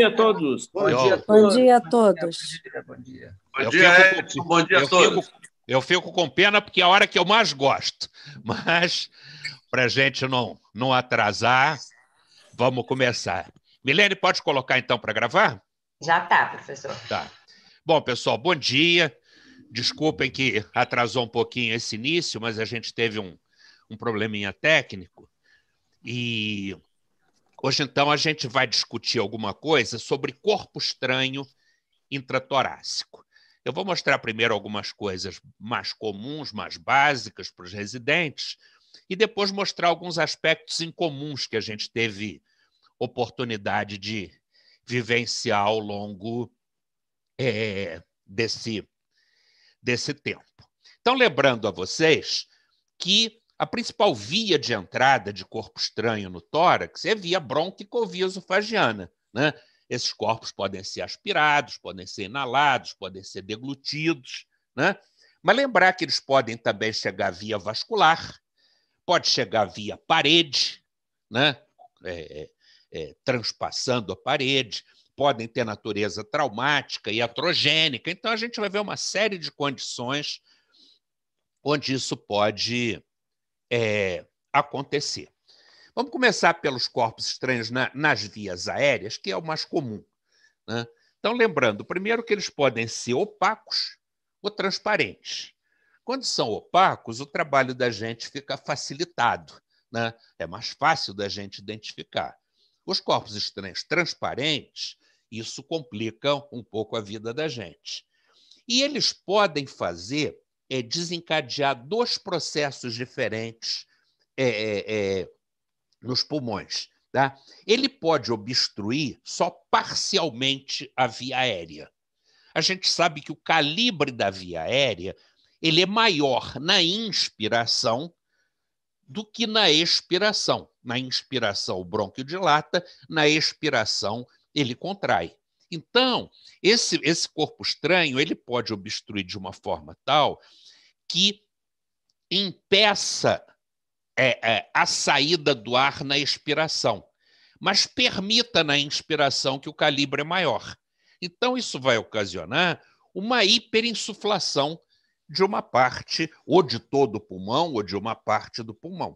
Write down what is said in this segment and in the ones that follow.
Bom dia a todos. Bom dia a todos. Bom dia a todos. Bom dia, bom dia. Bom dia, bom dia a todos. Fico, eu fico com pena porque é a hora que eu mais gosto. Mas, para a gente não, não atrasar, vamos começar. Milene, pode colocar então para gravar? Já está, professor. Tá. Bom, pessoal, bom dia. Desculpem que atrasou um pouquinho esse início, mas a gente teve um, um probleminha técnico. E Hoje, então, a gente vai discutir alguma coisa sobre corpo estranho intratorácico. Eu vou mostrar primeiro algumas coisas mais comuns, mais básicas para os residentes, e depois mostrar alguns aspectos incomuns que a gente teve oportunidade de vivenciar ao longo é, desse, desse tempo. Então, lembrando a vocês que a principal via de entrada de corpo estranho no tórax é via bronquicovisofagiana. Né? Esses corpos podem ser aspirados, podem ser inalados, podem ser deglutidos. Né? Mas lembrar que eles podem também chegar via vascular, pode chegar via parede, né? É, é, é transpassando a parede, podem ter natureza traumática e atrogênica. Então, a gente vai ver uma série de condições onde isso pode é, acontecer. Vamos começar pelos corpos estranhos na, nas vias aéreas, que é o mais comum. Né? Então, lembrando, primeiro que eles podem ser opacos ou transparentes. Quando são opacos, o trabalho da gente fica facilitado, né? é mais fácil da gente identificar. Os corpos estranhos transparentes, isso complica um pouco a vida da gente. E eles podem fazer é, desencadear dois processos diferentes é, é, é, nos pulmões. Tá? Ele pode obstruir só parcialmente a via aérea. A gente sabe que o calibre da via aérea ele é maior na inspiração do que na expiração. Na inspiração, o brônquio dilata, na expiração, ele contrai. Então, esse, esse corpo estranho ele pode obstruir de uma forma tal que impeça é, é, a saída do ar na expiração, mas permita na inspiração que o calibre é maior. Então, isso vai ocasionar uma hiperinsuflação de uma parte, ou de todo o pulmão, ou de uma parte do pulmão.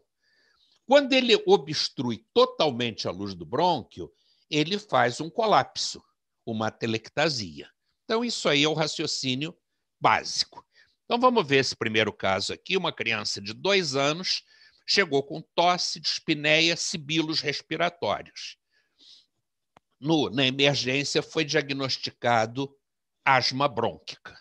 Quando ele obstrui totalmente a luz do brônquio, ele faz um colapso, uma telectasia. Então, isso aí é o raciocínio básico. Então vamos ver esse primeiro caso aqui. Uma criança de dois anos chegou com tosse, dispneia, sibilos respiratórios. No, na emergência foi diagnosticado asma brônquica.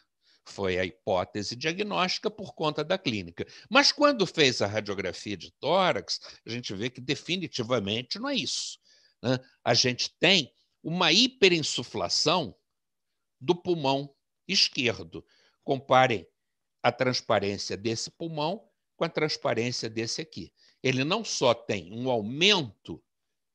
Foi a hipótese diagnóstica por conta da clínica. Mas quando fez a radiografia de tórax, a gente vê que definitivamente não é isso. Né? A gente tem uma hiperinsuflação do pulmão esquerdo. Comparem a transparência desse pulmão com a transparência desse aqui. Ele não só tem um aumento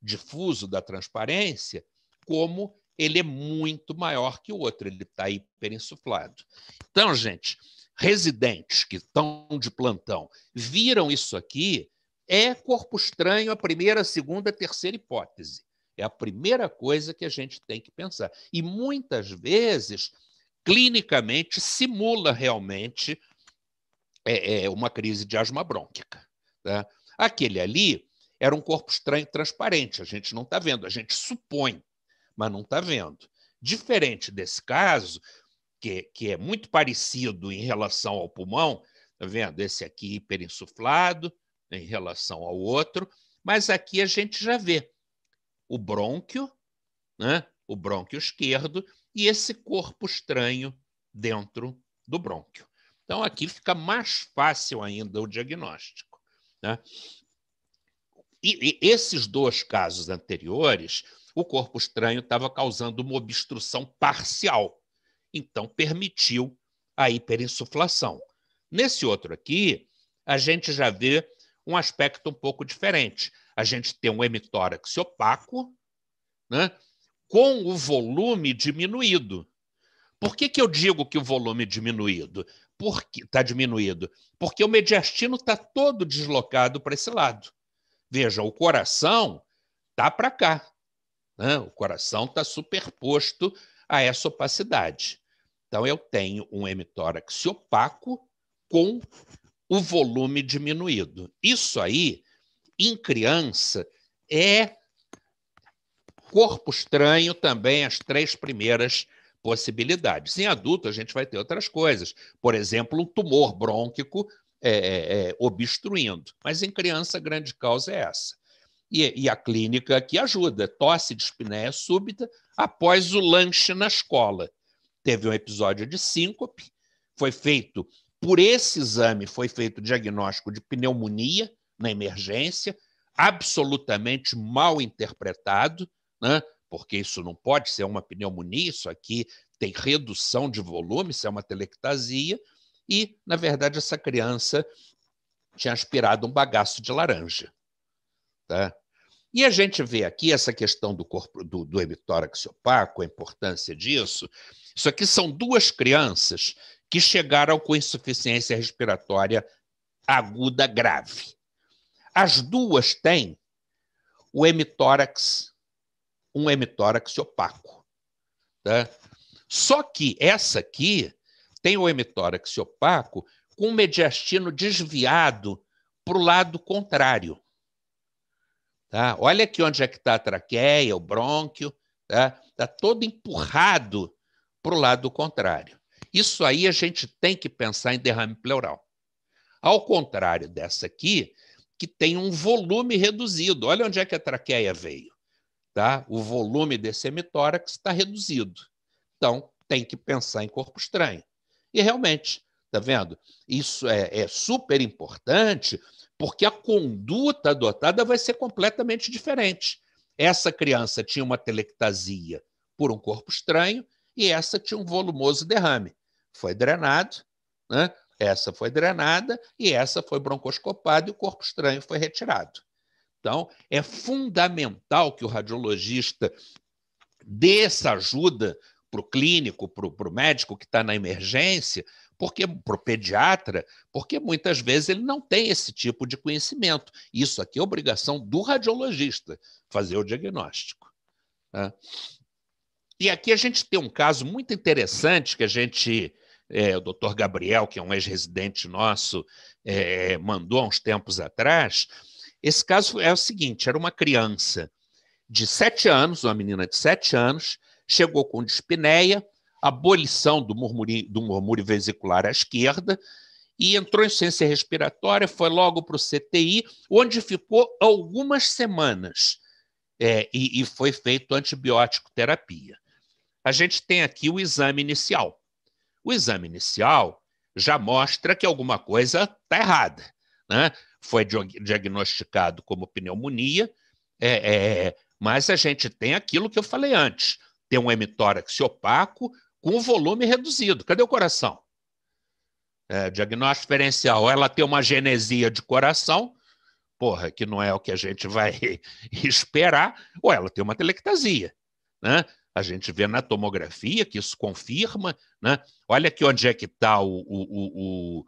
difuso da transparência, como ele é muito maior que o outro, ele está hiperinsuflado. Então, gente, residentes que estão de plantão viram isso aqui, é corpo estranho a primeira, a segunda, a terceira hipótese. É a primeira coisa que a gente tem que pensar. E muitas vezes clinicamente simula realmente é, é, uma crise de asma brônquica. Tá? Aquele ali era um corpo estranho transparente, a gente não está vendo, a gente supõe, mas não está vendo. Diferente desse caso, que, que é muito parecido em relação ao pulmão, está vendo? Esse aqui hiperinsuflado em relação ao outro, mas aqui a gente já vê o brônquio, né? o brônquio esquerdo, e esse corpo estranho dentro do brônquio. Então, aqui fica mais fácil ainda o diagnóstico. Né? E, e esses dois casos anteriores, o corpo estranho estava causando uma obstrução parcial, então permitiu a hiperinsuflação. Nesse outro aqui, a gente já vê um aspecto um pouco diferente. A gente tem um hemitórax opaco, né? com o volume diminuído. Por que, que eu digo que o volume diminuído? Porque está diminuído? Porque o mediastino está todo deslocado para esse lado. Veja, o coração está para cá. Né? O coração está superposto a essa opacidade. Então, eu tenho um hemitórax opaco com o volume diminuído. Isso aí, em criança, é Corpo Estranho também as três primeiras possibilidades. Em adulto, a gente vai ter outras coisas, por exemplo, um tumor brônquico é, é, é, obstruindo. Mas em criança, a grande causa é essa. E, e a clínica que ajuda, tosse de espinéia súbita após o lanche na escola. Teve um episódio de síncope, foi feito, por esse exame, foi feito diagnóstico de pneumonia na emergência, absolutamente mal interpretado, né? porque isso não pode ser uma pneumonia, isso aqui tem redução de volume, isso é uma telectasia, e, na verdade, essa criança tinha aspirado um bagaço de laranja. Tá? E a gente vê aqui essa questão do corpo do, do hemitórax opaco, a importância disso. Isso aqui são duas crianças que chegaram com insuficiência respiratória aguda grave. As duas têm o hemitórax um hemitórax opaco. Tá? Só que essa aqui tem o hemitórax opaco com o mediastino desviado para o lado contrário. Tá? Olha aqui onde é que está a traqueia, o brônquio, está tá todo empurrado para o lado contrário. Isso aí a gente tem que pensar em derrame pleural. Ao contrário dessa aqui, que tem um volume reduzido. Olha onde é que a traqueia veio tá? o volume desse hemitórax está reduzido. Então, tem que pensar em corpo estranho. E realmente, tá vendo? Isso é, é super importante porque a conduta adotada vai ser completamente diferente. Essa criança tinha uma telectasia por um corpo estranho e essa tinha um volumoso derrame. Foi drenado, né? essa foi drenada e essa foi broncoscopada e o corpo estranho foi retirado. Então, é fundamental que o radiologista dê essa ajuda para o clínico, para o médico que está na emergência, porque para o pediatra, porque muitas vezes ele não tem esse tipo de conhecimento. Isso aqui é obrigação do radiologista fazer o diagnóstico. Tá? E aqui a gente tem um caso muito interessante que a gente, é, o doutor Gabriel, que é um ex-residente nosso, é, mandou há uns tempos atrás esse caso é o seguinte: era uma criança de sete anos, uma menina de sete anos, chegou com dispneia, abolição do murmúrio, do murmúrio vesicular à esquerda e entrou em ciência respiratória, foi logo para o CTI, onde ficou algumas semanas é, e, e foi feito antibiótico terapia. A gente tem aqui o exame inicial. O exame inicial já mostra que alguma coisa está errada. Né? foi diagnosticado como pneumonia, é, é, é, mas a gente tem aquilo que eu falei antes: tem um hemitórax opaco com volume reduzido. Cadê o coração? É, diagnóstico diferencial, ela tem uma genesia de coração, porra, que não é o que a gente vai esperar, ou ela tem uma telectasia, né? A gente vê na tomografia que isso confirma, né? Olha aqui onde é que está o, o, o,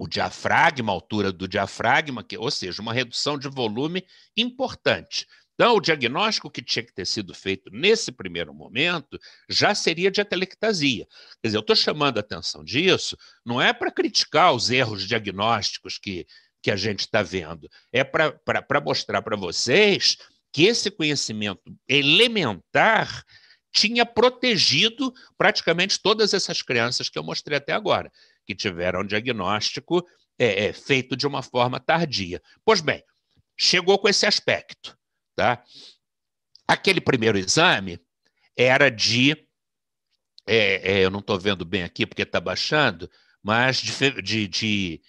o diafragma, a altura do diafragma, que, ou seja, uma redução de volume importante. Então, o diagnóstico que tinha que ter sido feito nesse primeiro momento já seria de atelectasia. Quer dizer, eu estou chamando a atenção disso, não é para criticar os erros diagnósticos que, que a gente está vendo, é para mostrar para vocês que esse conhecimento elementar tinha protegido praticamente todas essas crianças que eu mostrei até agora que tiveram diagnóstico é, é, feito de uma forma tardia. Pois bem, chegou com esse aspecto. Tá? Aquele primeiro exame era de. É, é eu não estou vendo bem aqui porque está baixando, mas de, de, de,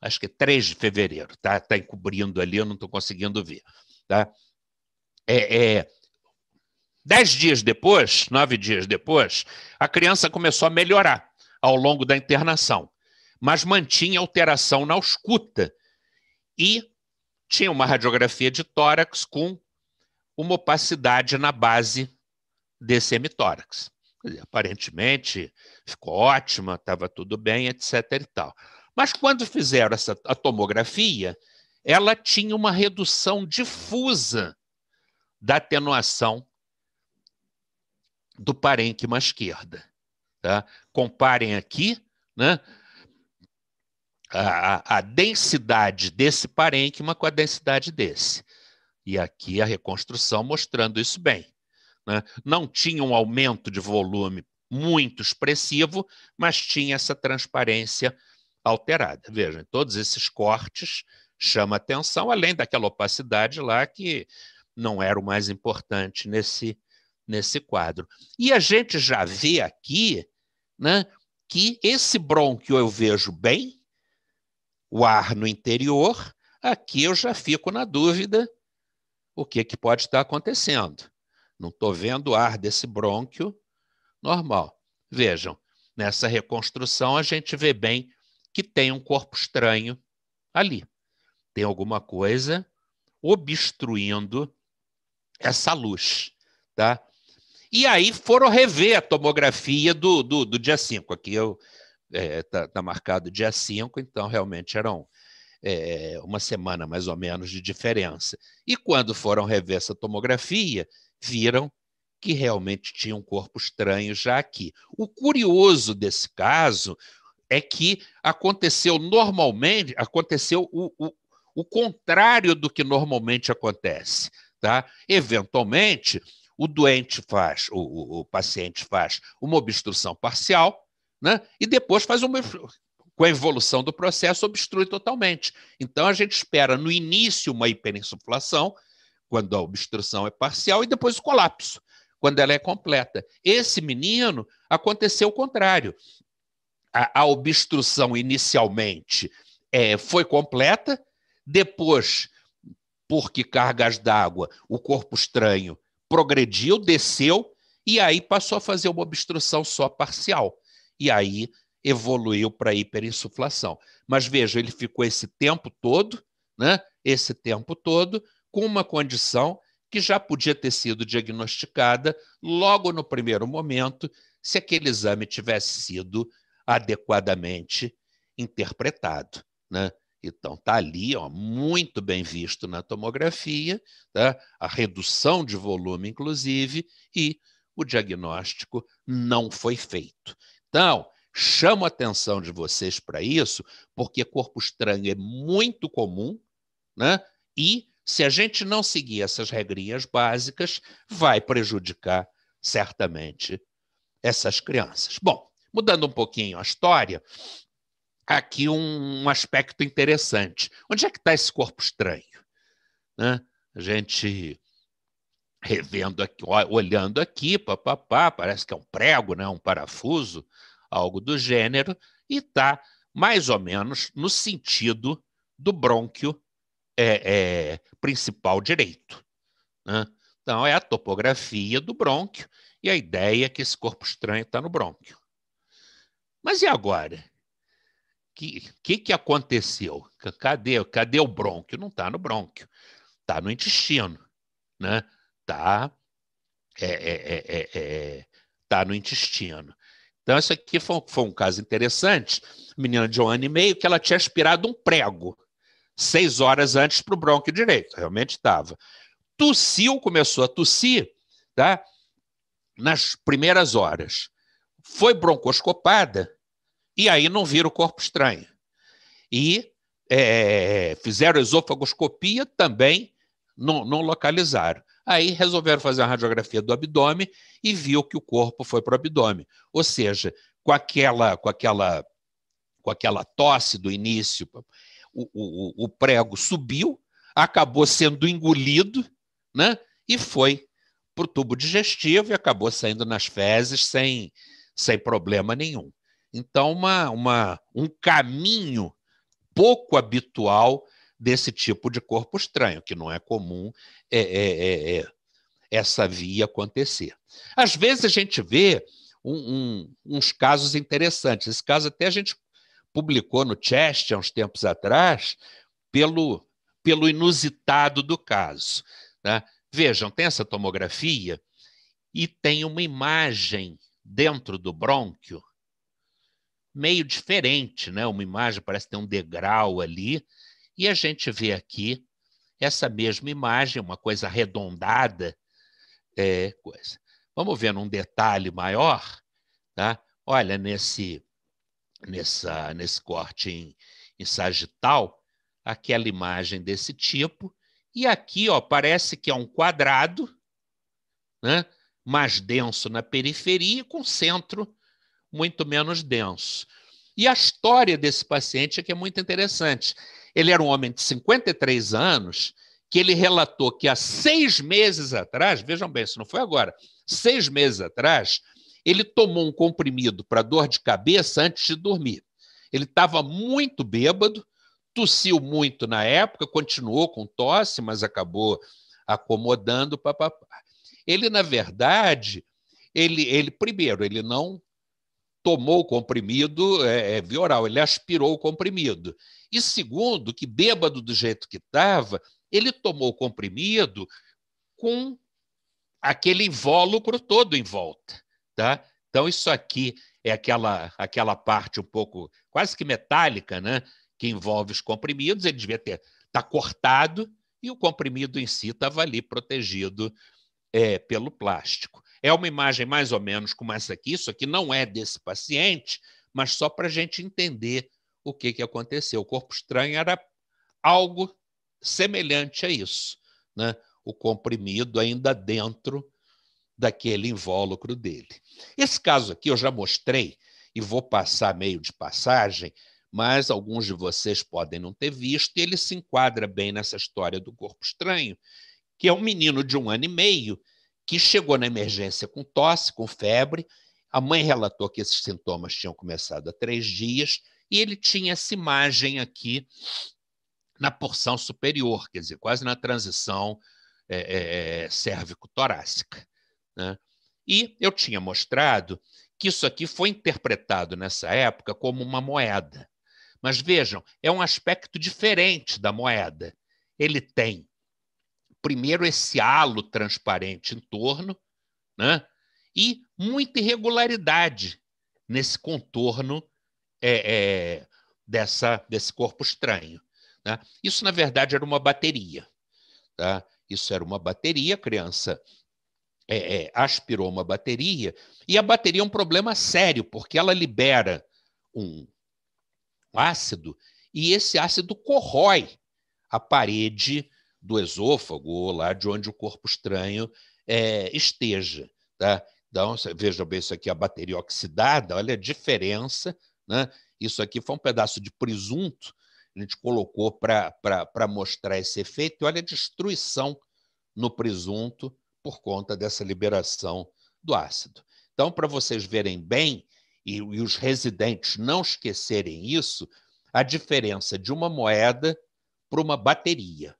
Acho que é 3 de fevereiro, tá? Está encobrindo ali, eu não estou conseguindo ver. Tá? É, é, Dez dias depois, nove dias depois, a criança começou a melhorar ao longo da internação, mas mantinha alteração na ausculta e tinha uma radiografia de tórax com uma opacidade na base desse hemitórax. aparentemente ficou ótima, estava tudo bem, etc. E tal. Mas quando fizeram essa a tomografia, ela tinha uma redução difusa da atenuação do parênquima esquerda. Tá? Comparem aqui né, a, a densidade desse parênquima com a densidade desse. E aqui a reconstrução mostrando isso bem. Né? Não tinha um aumento de volume muito expressivo, mas tinha essa transparência alterada. Vejam, todos esses cortes chama atenção, além daquela opacidade lá que não era o mais importante nesse, nesse quadro. E a gente já vê aqui né? Que esse brônquio eu vejo bem, o ar no interior, aqui eu já fico na dúvida o que, que pode estar acontecendo. Não estou vendo o ar desse brônquio normal. Vejam, nessa reconstrução a gente vê bem que tem um corpo estranho ali. Tem alguma coisa obstruindo essa luz, tá? E aí foram rever a tomografia do, do, do dia 5. Aqui eu está é, tá, tá marcado dia 5, então realmente eram é, uma semana mais ou menos de diferença. E quando foram rever essa tomografia, viram que realmente tinha um corpo estranho já aqui. O curioso desse caso é que aconteceu normalmente, aconteceu o, o, o contrário do que normalmente acontece. Tá? Eventualmente, o doente faz, o, o, o paciente faz uma obstrução parcial, né? e depois faz uma. Com a evolução do processo, obstrui totalmente. Então, a gente espera no início uma hiperinsuflação, quando a obstrução é parcial, e depois o colapso, quando ela é completa. Esse menino aconteceu o contrário. A, a obstrução inicialmente é, foi completa, depois, porque cargas d'água, o corpo estranho progrediu, desceu, e aí passou a fazer uma obstrução só parcial. E aí evoluiu para hiperinsuflação. Mas veja, ele ficou esse tempo todo, né? Esse tempo todo, com uma condição que já podia ter sido diagnosticada logo no primeiro momento, se aquele exame tivesse sido adequadamente interpretado. Né? Então, está ali, ó, muito bem visto na tomografia, tá? a redução de volume, inclusive, e o diagnóstico não foi feito. Então, chamo a atenção de vocês para isso, porque corpo estranho é muito comum, né? e se a gente não seguir essas regrinhas básicas, vai prejudicar certamente essas crianças. Bom, mudando um pouquinho a história, aqui um, um aspecto interessante. Onde é que está esse corpo estranho? Né? A gente revendo aqui, olhando aqui, papapá, parece que é um prego, né? um parafuso, algo do gênero, e está mais ou menos no sentido do brônquio é, é, principal direito. Né? Então, é a topografia do brônquio e a ideia é que esse corpo estranho está no brônquio. Mas e agora? que, que, que aconteceu? Cadê, cadê o brônquio? Não está no brônquio, está no intestino, né? Está é é, é, é, é, tá no intestino. Então, isso aqui foi, foi um caso interessante. Menina de um ano e meio que ela tinha aspirado um prego seis horas antes para o brônquio direito, realmente estava. Tossiu, começou a tossir, tá? Nas primeiras horas. Foi broncoscopada, e aí não vira o corpo estranho. E é, fizeram esofagoscopia, também não, não localizaram. Aí resolveram fazer a radiografia do abdômen e viu que o corpo foi para o abdômen. Ou seja, com aquela, com aquela, com aquela tosse do início, o, o, o prego subiu, acabou sendo engolido, né? E foi para o tubo digestivo e acabou saindo nas fezes sem, sem problema nenhum. Então, uma, uma, um caminho pouco habitual desse tipo de corpo estranho, que não é comum é, é, é, é, essa via acontecer. Às vezes a gente vê um, um, uns casos interessantes. Esse caso até a gente publicou no Chest há uns tempos atrás, pelo, pelo inusitado do caso. Né? Vejam, tem essa tomografia e tem uma imagem dentro do brônquio meio diferente, né? Uma imagem parece ter um degrau ali, e a gente vê aqui essa mesma imagem, uma coisa arredondada. É, coisa. Vamos ver num detalhe maior, tá? Olha, nesse, nessa, nesse corte em, em sagital, aquela imagem desse tipo, e aqui ó, parece que é um quadrado, né? mais denso na periferia, com centro muito menos denso. E a história desse paciente é que é muito interessante. Ele era um homem de 53 anos que ele relatou que há seis meses atrás, vejam bem, se não foi agora, seis meses atrás, ele tomou um comprimido para dor de cabeça antes de dormir. Ele estava muito bêbado, tossiu muito na época, continuou com tosse, mas acabou acomodando, papapá. Ele, na verdade, ele, ele primeiro, ele não tomou o comprimido é, é, oral, ele aspirou o comprimido. E segundo, que bêbado do jeito que estava, ele tomou o comprimido com aquele invólucro todo em volta. Tá? Então, isso aqui é aquela, aquela parte um pouco quase que metálica, né? que envolve os comprimidos, ele devia ter tá cortado e o comprimido em si estava ali protegido é, pelo plástico. É uma imagem mais ou menos como essa aqui, isso aqui não é desse paciente, mas só para a gente entender o que, que aconteceu. O corpo estranho era algo semelhante a isso, né? o comprimido ainda dentro daquele invólucro dele. Esse caso aqui eu já mostrei e vou passar meio de passagem, mas alguns de vocês podem não ter visto, e ele se enquadra bem nessa história do corpo estranho, que é um menino de um ano e meio que chegou na emergência com tosse, com febre. A mãe relatou que esses sintomas tinham começado há três dias e ele tinha essa imagem aqui na porção superior, quer dizer, quase na transição é, é, é cérvico-torácica. Né? E eu tinha mostrado que isso aqui foi interpretado nessa época como uma moeda. Mas vejam, é um aspecto diferente da moeda. Ele tem primeiro, esse halo transparente em torno, né? e muita irregularidade nesse contorno é, é, dessa, desse corpo estranho. Né? Isso, na verdade, era uma bateria. Tá? Isso era uma bateria, a criança é, é aspirou uma bateria, e a bateria é um problema sério, porque ela libera um ácido, e esse ácido corrói a parede do esôfago ou lá de onde o corpo estranho é, esteja. Tá? Então, veja bem, isso aqui é a bateria oxidada, olha a diferença. Né? Isso aqui foi um pedaço de presunto, a gente colocou para mostrar esse efeito, e olha a destruição no presunto por conta dessa liberação do ácido. Então, para vocês verem bem, e, e os residentes não esquecerem isso, a diferença de uma moeda para uma bateria.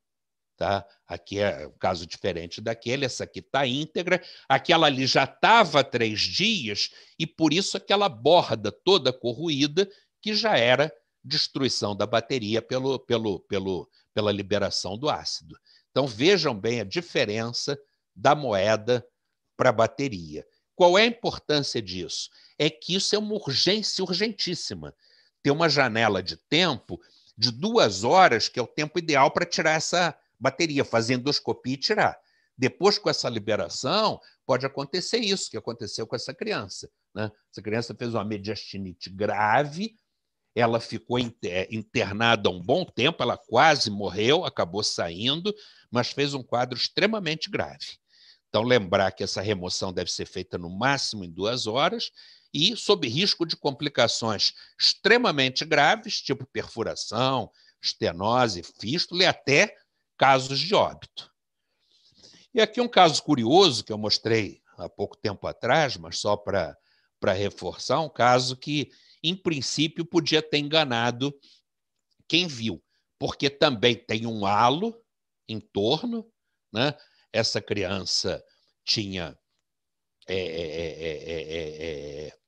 Tá? Aqui é um caso diferente daquele, essa aqui está íntegra, aquela ali já estava há três dias, e por isso aquela borda toda corruída, que já era destruição da bateria pelo, pelo, pelo, pela liberação do ácido. Então vejam bem a diferença da moeda para a bateria. Qual é a importância disso? É que isso é uma urgência urgentíssima. Ter uma janela de tempo de duas horas, que é o tempo ideal para tirar essa bateria, fazer endoscopia e tirar. Depois, com essa liberação, pode acontecer isso que aconteceu com essa criança. Né? Essa criança fez uma mediastinite grave, ela ficou é, internada um bom tempo, ela quase morreu, acabou saindo, mas fez um quadro extremamente grave. Então, lembrar que essa remoção deve ser feita no máximo em duas horas e sob risco de complicações extremamente graves, tipo perfuração, estenose, fístula e até casos de óbito. E aqui um caso curioso que eu mostrei há pouco tempo atrás, mas só para reforçar, um caso que, em princípio, podia ter enganado quem viu, porque também tem um halo em torno, né? essa criança tinha é, é, é,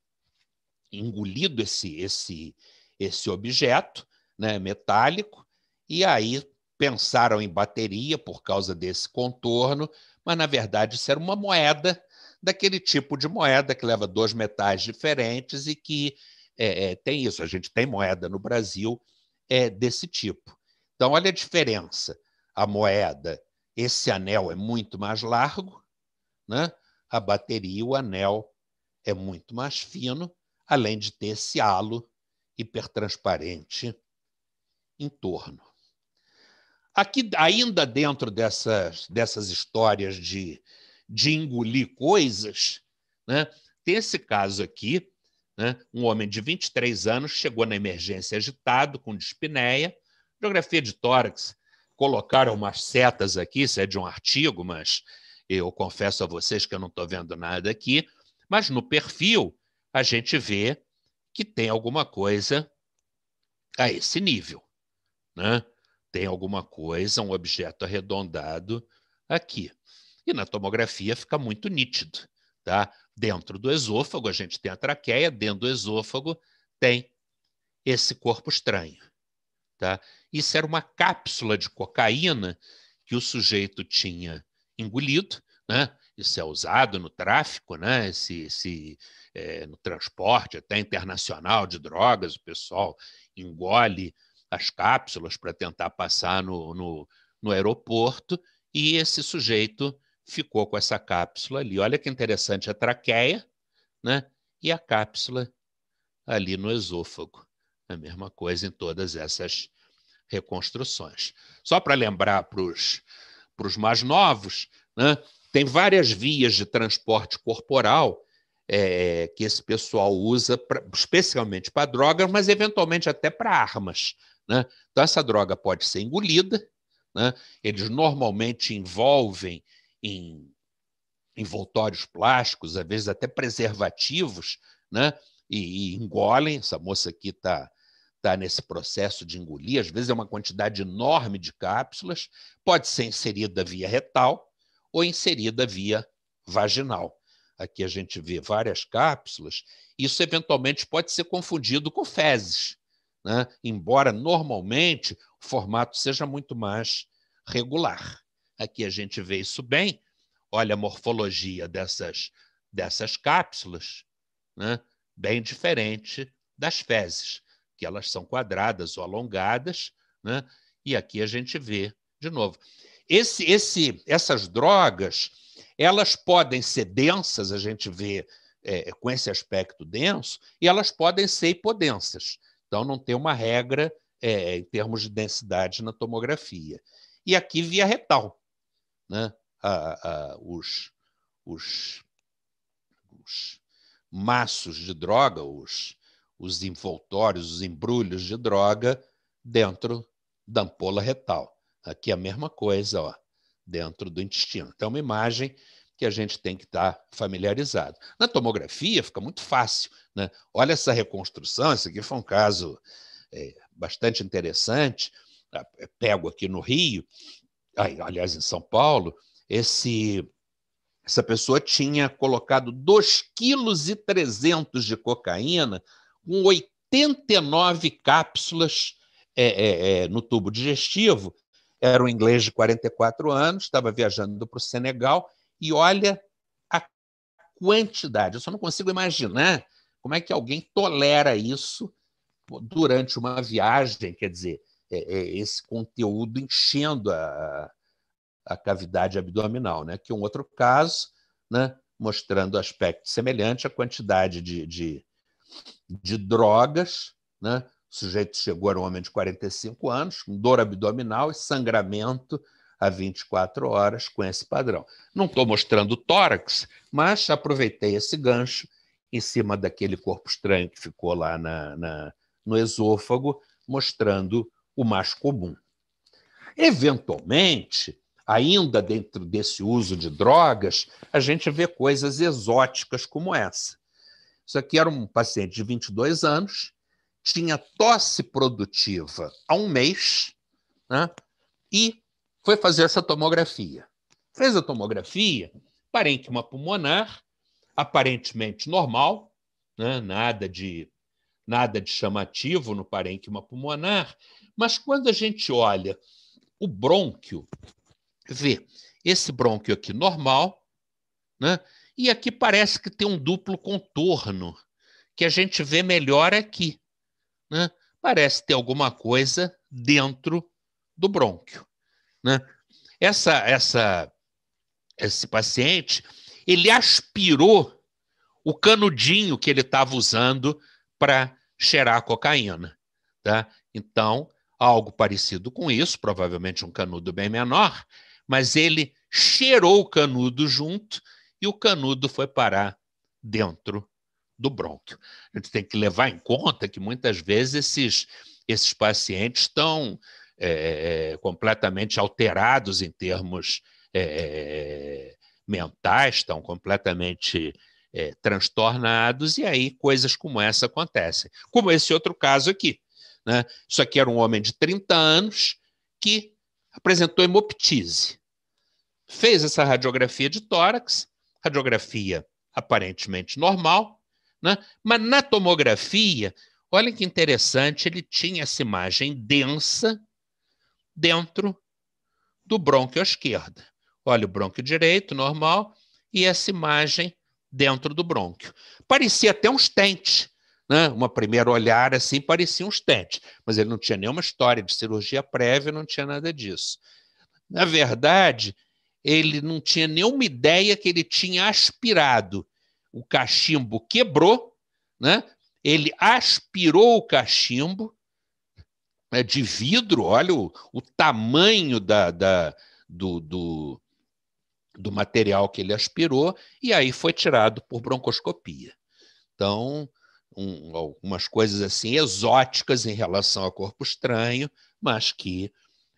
engolido esse, esse, esse objeto né, metálico, e aí pensaram em bateria por causa desse contorno, mas na verdade isso era uma moeda, daquele tipo de moeda que leva dois metais diferentes e que é, é, tem isso. A gente tem moeda no Brasil é, desse tipo. Então, olha a diferença. A moeda, esse anel é muito mais largo, né? a bateria, o anel é muito mais fino, além de ter esse halo hipertransparente em torno. Aqui, ainda dentro dessas, dessas histórias de, de engolir coisas, né? tem esse caso aqui, né? um homem de 23 anos chegou na emergência agitado, com dispneia, geografia de tórax, colocaram umas setas aqui, isso é de um artigo, mas eu confesso a vocês que eu não estou vendo nada aqui, mas no perfil a gente vê que tem alguma coisa a esse nível, né? tem alguma coisa, um objeto arredondado aqui. E na tomografia fica muito nítido. Tá? Dentro do esôfago, a gente tem a traqueia, dentro do esôfago tem esse corpo estranho. Tá? Isso era uma cápsula de cocaína que o sujeito tinha engolido, né? Isso é usado no tráfico, né? Esse, esse é, no transporte até internacional de drogas, o pessoal engole as cápsulas para tentar passar no, no, no aeroporto, e esse sujeito ficou com essa cápsula ali. Olha que interessante, a traqueia né? e a cápsula ali no esôfago. A mesma coisa em todas essas reconstruções. Só para lembrar para os mais novos, né? tem várias vias de transporte corporal é, que esse pessoal usa, pra, especialmente para drogas, mas eventualmente até para armas. Né? Então, essa droga pode ser engolida, né? eles normalmente envolvem em envoltórios plásticos, às vezes até preservativos, né? e, e engolem. Essa moça aqui está está nesse processo de engolir, às vezes é uma quantidade enorme de cápsulas, pode ser inserida via retal ou inserida via vaginal. Aqui a gente vê várias cápsulas, isso eventualmente pode ser confundido com fezes, né? embora normalmente o formato seja muito mais regular. Aqui a gente vê isso bem, olha a morfologia dessas, dessas cápsulas, né? bem diferente das fezes, que elas são quadradas ou alongadas, né? e aqui a gente vê de novo. Esse, esse, essas drogas, elas podem ser densas, a gente vê é, com esse aspecto denso, e elas podem ser hipodensas. Então, não tem uma regra é, em termos de densidade na tomografia. E aqui via retal. Né? A, a, os, os, os maços de droga, os, os envoltórios, os embrulhos de droga dentro da ampola retal. Aqui a mesma coisa, ó, dentro do intestino. Então, uma imagem que a gente tem que estar tá familiarizado. Na tomografia fica muito fácil. Né? Olha essa reconstrução, esse aqui foi um caso é, bastante interessante, ah, é, pego aqui no Rio, aliás, em São Paulo, esse, essa pessoa tinha colocado 2,3 kg de cocaína com 89 cápsulas é, é, é, no tubo digestivo, era um inglês de 44 anos, estava viajando para o Senegal e olha a quantidade. Eu só não consigo imaginar como é que alguém tolera isso durante uma viagem, quer dizer, é, é esse conteúdo enchendo a, a cavidade abdominal, né? Que é um outro caso, né? Mostrando aspecto semelhante, a quantidade de, de, de drogas, né? O sujeito chegou, era um homem de 45 anos, com dor abdominal e sangramento a 24 horas com esse padrão. Não estou mostrando o tórax, mas aproveitei esse gancho em cima daquele corpo estranho que ficou lá na, na, no esôfago, mostrando o mais comum. Eventualmente, ainda dentro desse uso de drogas, a gente vê coisas exóticas como essa. Isso aqui era um paciente de 22 anos, tinha tosse produtiva há um mês né, e foi fazer essa tomografia. Fez a tomografia, parênquima pulmonar, aparentemente normal, né? nada de nada de chamativo no parênquima pulmonar, mas quando a gente olha o brônquio, vê esse brônquio aqui normal, né? E aqui parece que tem um duplo contorno, que a gente vê melhor aqui, né? Parece ter alguma coisa dentro do brônquio. Né? Essa, essa, esse paciente, ele aspirou o canudinho que ele estava usando para cheirar a cocaína. Tá? Então, algo parecido com isso, provavelmente um canudo bem menor, mas ele cheirou o canudo junto e o canudo foi parar dentro do brônquio. A gente tem que levar em conta que muitas vezes esses, esses pacientes estão é, é, é, completamente alterados em termos é, é, mentais, estão completamente é, transtornados, e aí coisas como essa acontecem. Como esse outro caso aqui. Né? Isso aqui era um homem de 30 anos que apresentou hemoptise. Fez essa radiografia de tórax, radiografia aparentemente normal, né? mas na tomografia, olha que interessante, ele tinha essa imagem densa dentro do brônquio à esquerda. Olha o brônquio direito, normal, e essa imagem dentro do brônquio. Parecia até uns dentes, né? Uma primeira olhar assim parecia uns dentes, mas ele não tinha nenhuma história de cirurgia prévia, não tinha nada disso. Na verdade, ele não tinha nenhuma ideia que ele tinha aspirado. O cachimbo quebrou, né? Ele aspirou o cachimbo né, de vidro, olha o, o tamanho da, da do, do, do material que ele aspirou, e aí foi tirado por broncoscopia. Então, um, algumas coisas assim exóticas em relação ao corpo estranho, mas que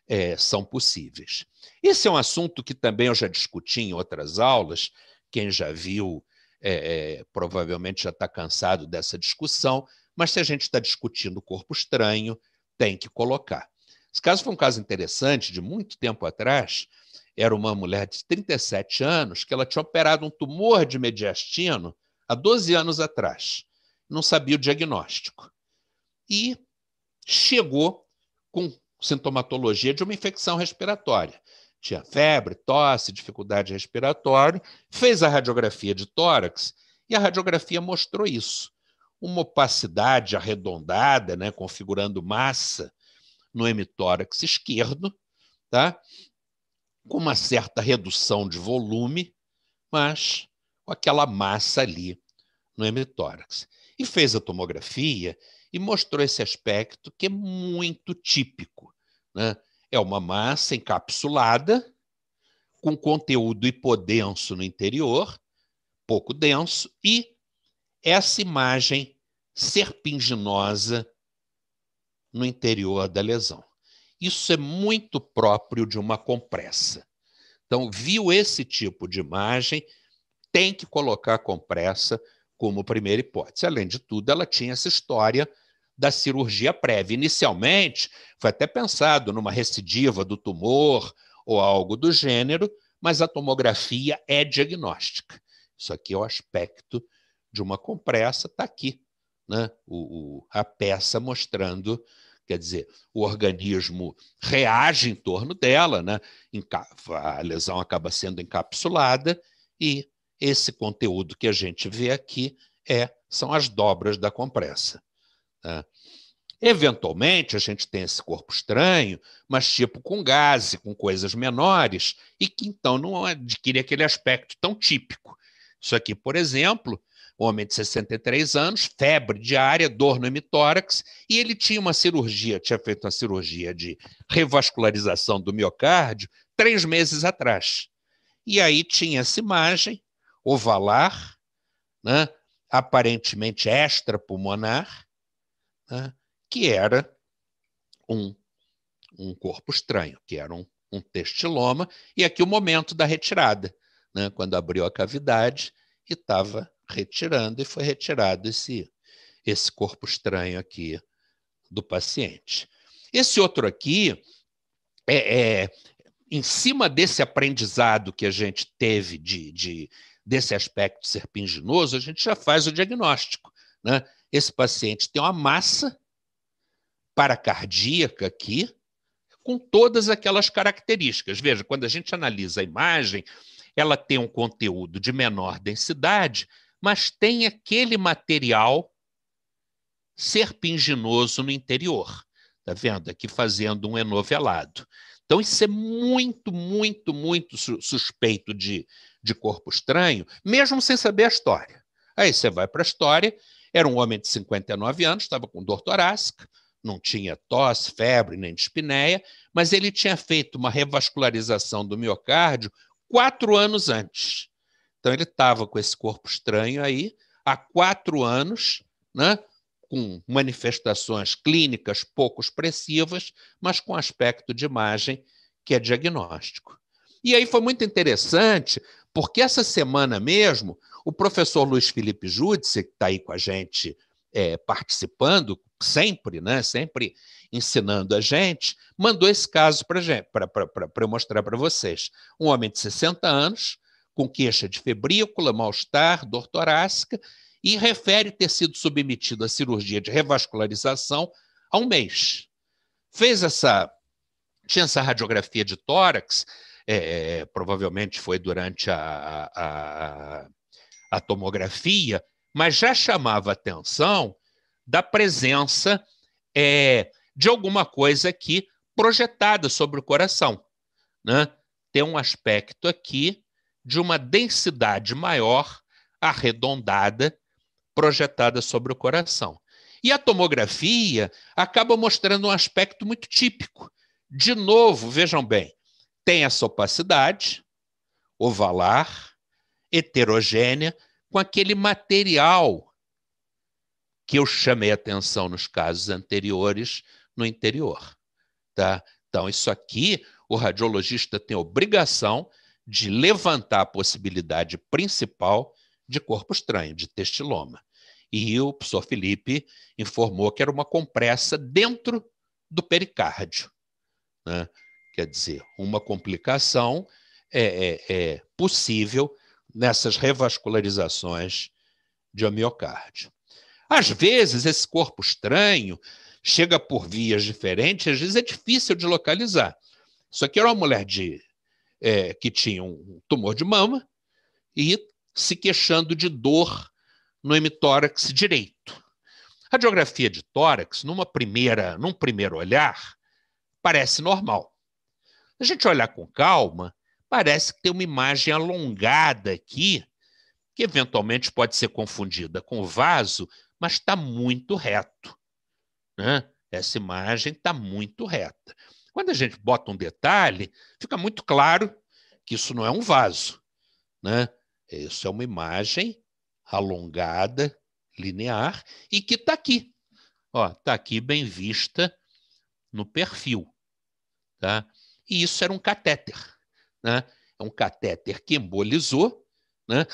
é, são possíveis. Esse é um assunto que também eu já discuti em outras aulas. Quem já viu é, é, provavelmente já está cansado dessa discussão, mas se a gente está discutindo corpo estranho, tem que colocar. Esse caso foi um caso interessante, de muito tempo atrás. Era uma mulher de 37 anos que ela tinha operado um tumor de mediastino há 12 anos atrás. Não sabia o diagnóstico. E chegou com sintomatologia de uma infecção respiratória. Tinha febre, tosse, dificuldade respiratória. Fez a radiografia de tórax e a radiografia mostrou isso uma opacidade arredondada, né, configurando massa no hemitórax esquerdo, tá? com uma certa redução de volume, mas com aquela massa ali no hemitórax. E fez a tomografia e mostrou esse aspecto que é muito típico. Né? É uma massa encapsulada, com conteúdo hipodenso no interior, pouco denso, e essa imagem serpinginosa no interior da lesão. Isso é muito próprio de uma compressa. Então, viu esse tipo de imagem, tem que colocar a compressa como primeira hipótese. Além de tudo, ela tinha essa história da cirurgia prévia. Inicialmente, foi até pensado numa recidiva do tumor ou algo do gênero, mas a tomografia é diagnóstica. Isso aqui é o aspecto de uma compressa, está aqui. Né? O, o, a peça mostrando, quer dizer, o organismo reage em torno dela, né? a lesão acaba sendo encapsulada e esse conteúdo que a gente vê aqui é são as dobras da compressa. Né? Eventualmente, a gente tem esse corpo estranho, mas tipo com gás, com coisas menores, e que então não adquire aquele aspecto tão típico. Isso aqui, por exemplo, homem de 63 anos, febre diária, dor no hemitórax, e ele tinha uma cirurgia, tinha feito uma cirurgia de revascularização do miocárdio três meses atrás. E aí tinha essa imagem ovalar, né, aparentemente extrapulmonar, né, que era um, um corpo estranho, que era um, um testiloma, e aqui o momento da retirada, né, quando abriu a cavidade e estava retirando e foi retirado esse, esse corpo estranho aqui do paciente. Esse outro aqui, é, é, em cima desse aprendizado que a gente teve de, de desse aspecto serpinginoso, a gente já faz o diagnóstico. Né? Esse paciente tem uma massa paracardíaca aqui, com todas aquelas características. Veja, quando a gente analisa a imagem, ela tem um conteúdo de menor densidade mas tem aquele material serpinginoso no interior. Está vendo? Aqui fazendo um enovelado. Então, isso é muito, muito, muito suspeito de, de corpo estranho, mesmo sem saber a história. Aí você vai para a história. Era um homem de 59 anos, estava com dor torácica, não tinha tosse, febre, nem dispneia, mas ele tinha feito uma revascularização do miocárdio quatro anos antes. Então ele estava com esse corpo estranho aí há quatro anos, né? com manifestações clínicas pouco expressivas, mas com aspecto de imagem que é diagnóstico. E aí foi muito interessante, porque essa semana mesmo, o professor Luiz Felipe Júdice, que está aí com a gente é, participando, sempre, né? Sempre ensinando a gente, mandou esse caso para eu mostrar para vocês. Um homem de 60 anos, com queixa de febrícula, mal-estar, dor torácica e refere ter sido submetido à cirurgia de revascularização há um mês. Fez essa, tinha essa radiografia de tórax, é, é provavelmente foi durante a, a, a tomografia, mas já chamava atenção da presença é, de alguma coisa aqui projetada sobre o coração. Né? Tem um aspecto aqui de uma densidade maior, arredondada, projetada sobre o coração. E a tomografia acaba mostrando um aspecto muito típico. De novo, vejam bem, tem essa opacidade ovalar, heterogênea, com aquele material que eu chamei atenção nos casos anteriores no interior. Tá? Então, isso aqui o radiologista tem obrigação de levantar a possibilidade principal de corpo estranho, de testiloma. E o professor Felipe informou que era uma compressa dentro do pericárdio. Né? Quer dizer, uma complicação é, é, é possível nessas revascularizações de homeocárdio. Às vezes, esse corpo estranho chega por vias diferentes, às vezes é difícil de localizar. Isso aqui era uma mulher de é, que tinha um tumor de mama e se queixando de dor no hemitórax direito. Radiografia de tórax, numa primeira, num primeiro olhar, parece normal. A gente olhar com calma, parece que tem uma imagem alongada aqui, que eventualmente pode ser confundida com vaso, mas está muito reto. Né? Essa imagem está muito reta. Quando a gente bota um detalhe, fica muito claro que isso não é um vaso. Né? Isso é uma imagem alongada, linear, e que está aqui. Está aqui bem vista no perfil. Tá? E isso era um catéter. Né? É um catéter que embolizou né?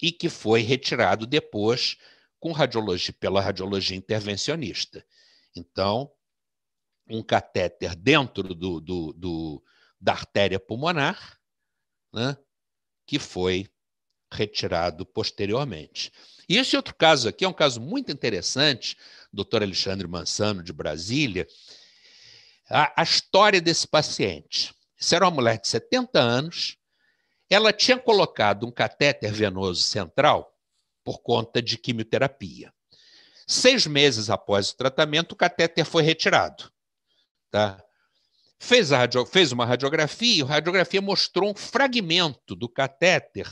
e que foi retirado depois com radiologia, pela radiologia intervencionista. Então, um catéter dentro do, do, do da artéria pulmonar, né, que foi retirado posteriormente. E esse outro caso aqui é um caso muito interessante, doutor Alexandre Mansano, de Brasília, a, a história desse paciente. Essa era uma mulher de 70 anos, ela tinha colocado um catéter venoso central por conta de quimioterapia. Seis meses após o tratamento, o catéter foi retirado. Tá? Fez, radio... Fez uma radiografia e a radiografia mostrou um fragmento do catéter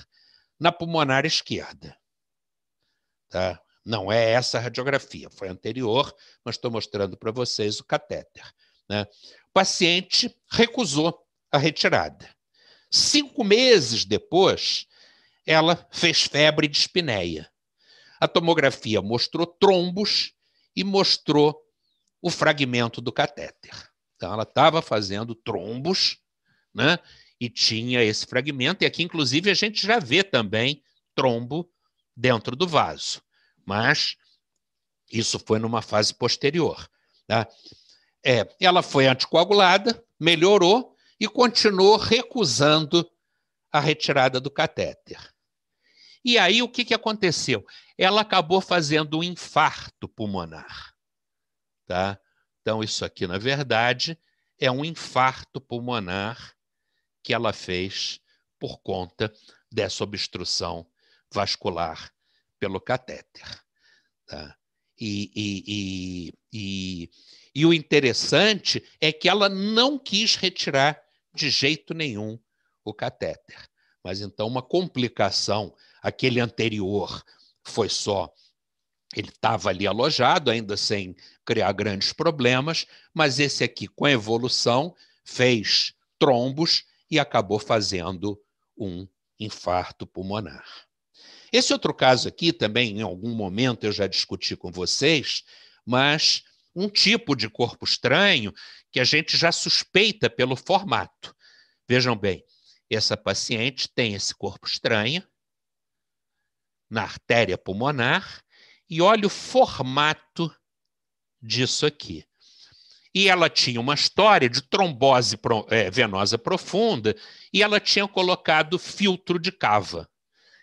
na pulmonar esquerda. Tá? Não é essa radiografia, foi anterior, mas estou mostrando para vocês o catéter. Né? O paciente recusou a retirada. Cinco meses depois, ela fez febre de espinéia. A tomografia mostrou trombos e mostrou o fragmento do catéter. Então, ela estava fazendo trombos, né? E tinha esse fragmento, e aqui, inclusive, a gente já vê também trombo dentro do vaso, mas isso foi numa fase posterior. Tá? É, ela foi anticoagulada, melhorou e continuou recusando a retirada do catéter. E aí o que, que aconteceu? Ela acabou fazendo um infarto pulmonar. Tá? Então, isso aqui, na verdade, é um infarto pulmonar que ela fez por conta dessa obstrução vascular pelo catéter. Tá? E, e, e, e, o interessante é que ela não quis retirar de jeito nenhum o catéter. Mas então, uma complicação, aquele anterior foi só. Ele estava ali alojado, ainda sem criar grandes problemas, mas esse aqui, com a evolução, fez trombos e acabou fazendo um infarto pulmonar. Esse outro caso aqui também, em algum momento, eu já discuti com vocês, mas um tipo de corpo estranho que a gente já suspeita pelo formato. Vejam bem, essa paciente tem esse corpo estranho na artéria pulmonar e olha o formato disso aqui. E ela tinha uma história de trombose é, venosa profunda e ela tinha colocado filtro de cava.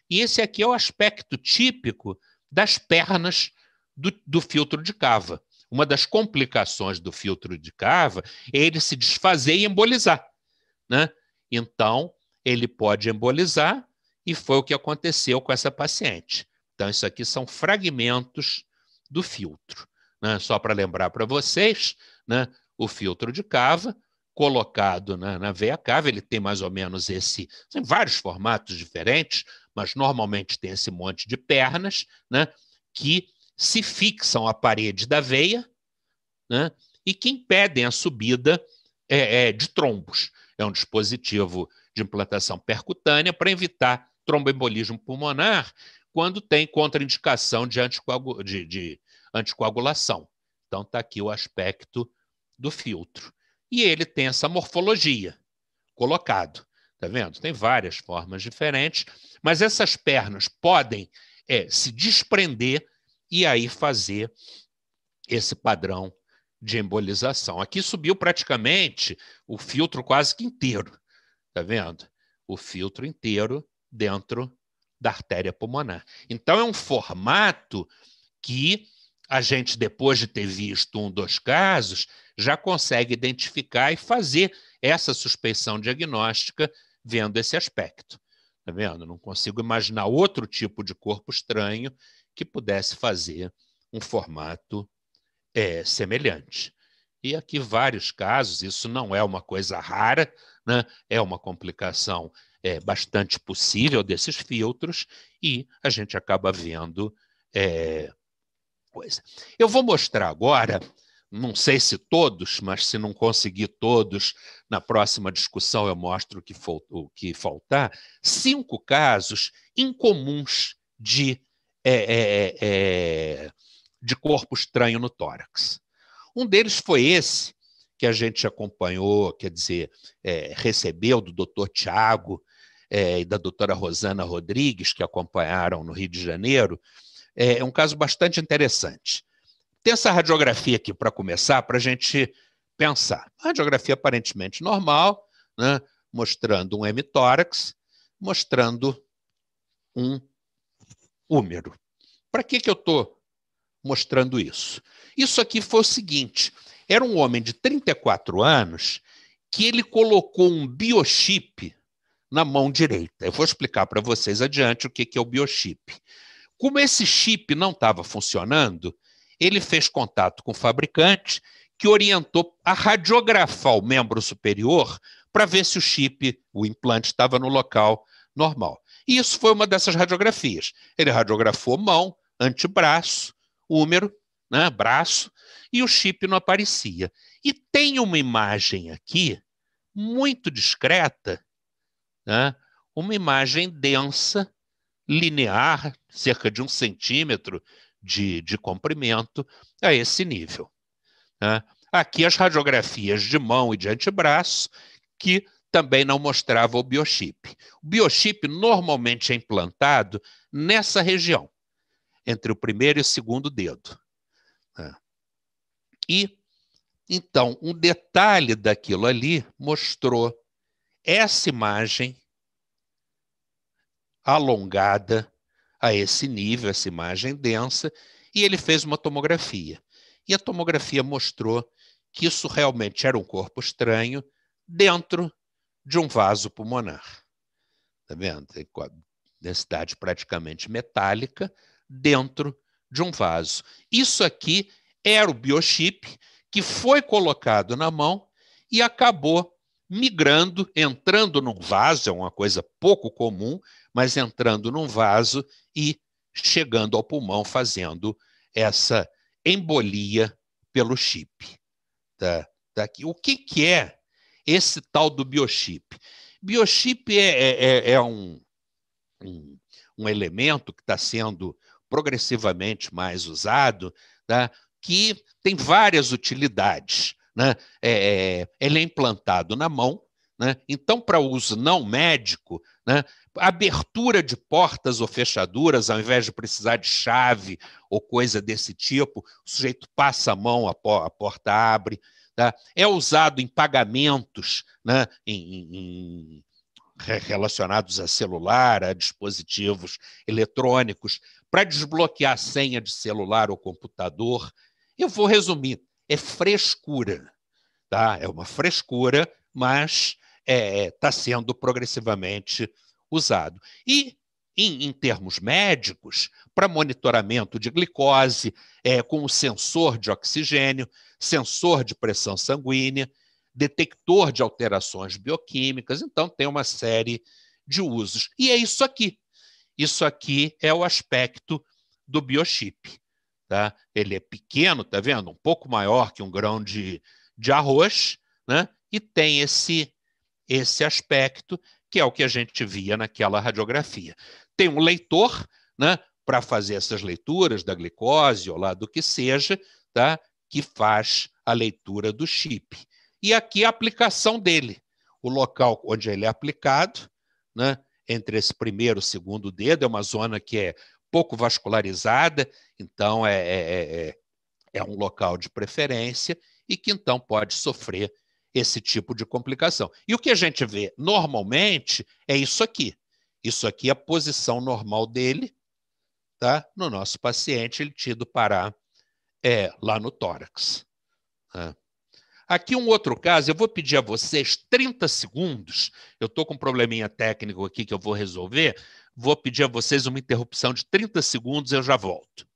E esse aqui é o aspecto típico das pernas do, do filtro de cava. Uma das complicações do filtro de cava é ele se desfazer e embolizar. Né? Então, ele pode embolizar, e foi o que aconteceu com essa paciente. Então, isso aqui são fragmentos do filtro né, só para lembrar para vocês, né, o filtro de cava colocado na, na veia cava, ele tem mais ou menos esse, tem vários formatos diferentes, mas normalmente tem esse monte de pernas, né, que se fixam à parede da veia, né, e que impedem a subida é, é, de trombos. É um dispositivo de implantação percutânea para evitar tromboembolismo pulmonar quando tem contraindicação de, anticoagul... de, de, anticoagulação. Então, está aqui o aspecto do filtro. E ele tem essa morfologia colocado. Está vendo? Tem várias formas diferentes, mas essas pernas podem é, se desprender e aí fazer esse padrão de embolização. Aqui subiu praticamente o filtro quase que inteiro. Está vendo? O filtro inteiro dentro da artéria pulmonar. Então, é um formato que a gente, depois de ter visto um dos casos, já consegue identificar e fazer essa suspeição diagnóstica vendo esse aspecto. Tá vendo? Não consigo imaginar outro tipo de corpo estranho que pudesse fazer um formato é, semelhante. E aqui vários casos, isso não é uma coisa rara, né? é uma complicação é, bastante possível desses filtros, e a gente acaba vendo é, coisa. Eu vou mostrar agora, não sei se todos, mas se não conseguir todos, na próxima discussão eu mostro o que, for, o que faltar, cinco casos incomuns de, é, é, é, é, de corpo estranho no tórax. Um deles foi esse, que a gente acompanhou, quer dizer, é, recebeu do doutor Tiago é, e da doutora Rosana Rodrigues, que acompanharam no Rio de Janeiro, é, é, um caso bastante interessante. Tem essa radiografia aqui para começar, para a gente pensar. Uma radiografia aparentemente normal, né? mostrando um hemitórax, mostrando um húmero. Para que, que eu estou mostrando isso? Isso aqui foi o seguinte: era um homem de 34 anos que ele colocou um biochip na mão direita. Eu vou explicar para vocês adiante o que, que é o biochip. Como esse chip não estava funcionando, ele fez contato com o fabricante, que orientou a radiografar o membro superior para ver se o chip, o implante, estava no local normal. E isso foi uma dessas radiografias. Ele radiografou mão, antebraço, úmero, né, braço, e o chip não aparecia. E tem uma imagem aqui, muito discreta, né, uma imagem densa linear, cerca de um centímetro de, de comprimento, a esse nível. Né? Aqui as radiografias de mão e de antebraço, que também não mostrava o biochip. O biochip normalmente é implantado nessa região, entre o primeiro e o segundo dedo. Né? E, então, um detalhe daquilo ali mostrou essa imagem alongada a esse nível, essa imagem densa, e ele fez uma tomografia. E a tomografia mostrou que isso realmente era um corpo estranho dentro de um vaso pulmonar. Está vendo? Densidade praticamente metálica dentro de um vaso. Isso aqui era o biochip que foi colocado na mão e acabou migrando, entrando num vaso, é uma coisa pouco comum, mas entrando num vaso e chegando ao pulmão, fazendo essa embolia pelo chip. Tá, O que, que é esse tal do biochip? Biochip é, é, é, é um, um, um, elemento que está sendo progressivamente mais usado, tá, que tem várias utilidades. Né? É, é ele é implantado na mão, né? Então, para uso não médico, né, abertura de portas ou fechaduras, ao invés de precisar de chave ou coisa desse tipo, o sujeito passa a mão, a, porta abre. Tá? É usado em pagamentos, né, em, em, relacionados a celular, a dispositivos eletrônicos, para desbloquear a senha de celular ou computador. Eu vou resumir: é frescura. Tá? É uma frescura, mas está é, é tá sendo progressivamente usado. E, em, em termos médicos, para monitoramento de glicose, é, com o sensor de oxigênio, sensor de pressão sanguínea, detector de alterações bioquímicas, então tem uma série de usos. E é isso aqui. Isso aqui é o aspecto do biochip. Tá? Ele é pequeno, tá vendo? Um pouco maior que um grão de, de arroz, né? E tem esse esse aspecto, que é o que a gente via naquela radiografia. Tem um leitor né, para fazer essas leituras da glicose ou lá do que seja, tá, que faz a leitura do chip. E aqui a aplicação dele, o local onde ele é aplicado, né, entre esse primeiro e segundo dedo, é uma zona que é pouco vascularizada, então é, é, é, é, é um local de preferência e que então pode sofrer esse tipo de complicação. E o que a gente vê normalmente é isso aqui. Isso aqui é a posição normal dele, tá? No nosso paciente, ele tido parar é, lá no tórax. Tá? Aqui um outro caso, eu vou pedir a vocês 30 segundos. Eu estou com um probleminha técnico aqui que eu vou resolver. Vou pedir a vocês uma interrupção de 30 segundos, eu já volto.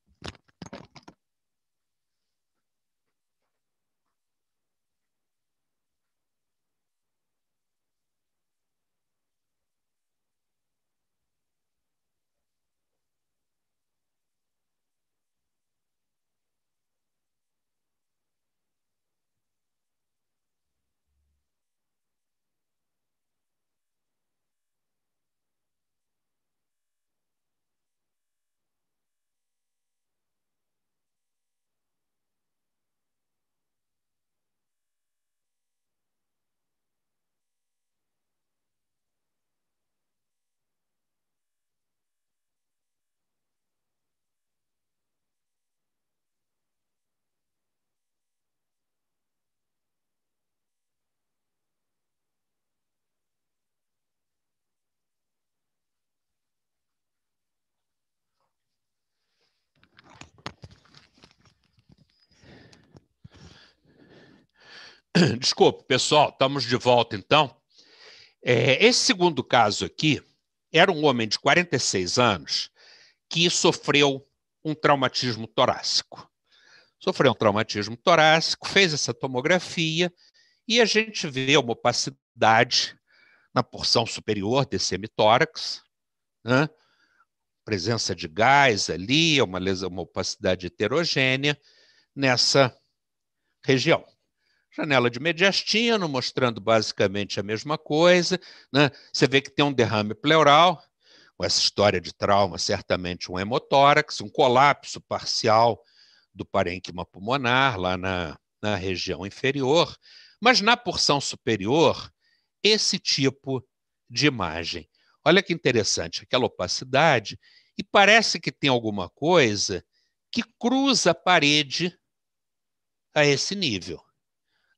Desculpe, pessoal, estamos de volta então. É, esse segundo caso aqui era um homem de 46 anos que sofreu um traumatismo torácico. Sofreu um traumatismo torácico, fez essa tomografia e a gente vê uma opacidade na porção superior desse hemitórax, né? presença de gás ali, uma, uma opacidade heterogênea nessa região. Janela de mediastino, mostrando basicamente a mesma coisa. Né? Você vê que tem um derrame pleural, com essa história de trauma, certamente um hemotórax, um colapso parcial do parênquima pulmonar, lá na, na região inferior. Mas na porção superior, esse tipo de imagem. Olha que interessante, aquela opacidade, e parece que tem alguma coisa que cruza a parede a esse nível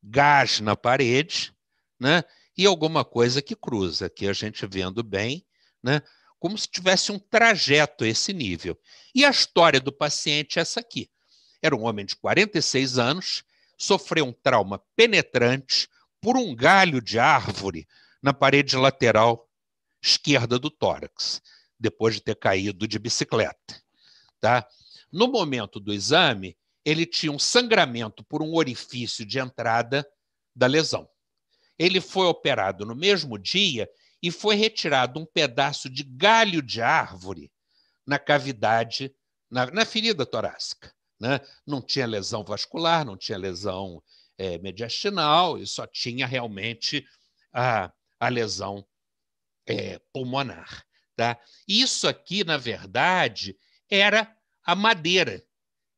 gás na parede, né? E alguma coisa que cruza, que a gente vendo bem, né? Como se tivesse um trajeto a esse nível. E a história do paciente é essa aqui. Era um homem de 46 anos, sofreu um trauma penetrante por um galho de árvore na parede lateral esquerda do tórax, depois de ter caído de bicicleta, tá? No momento do exame, ele tinha um sangramento por um orifício de entrada da lesão. Ele foi operado no mesmo dia e foi retirado um pedaço de galho de árvore na cavidade, na, na ferida torácica. Né? Não tinha lesão vascular, não tinha lesão é, mediastinal, e só tinha realmente a, a lesão é, pulmonar. Tá? Isso aqui, na verdade, era a madeira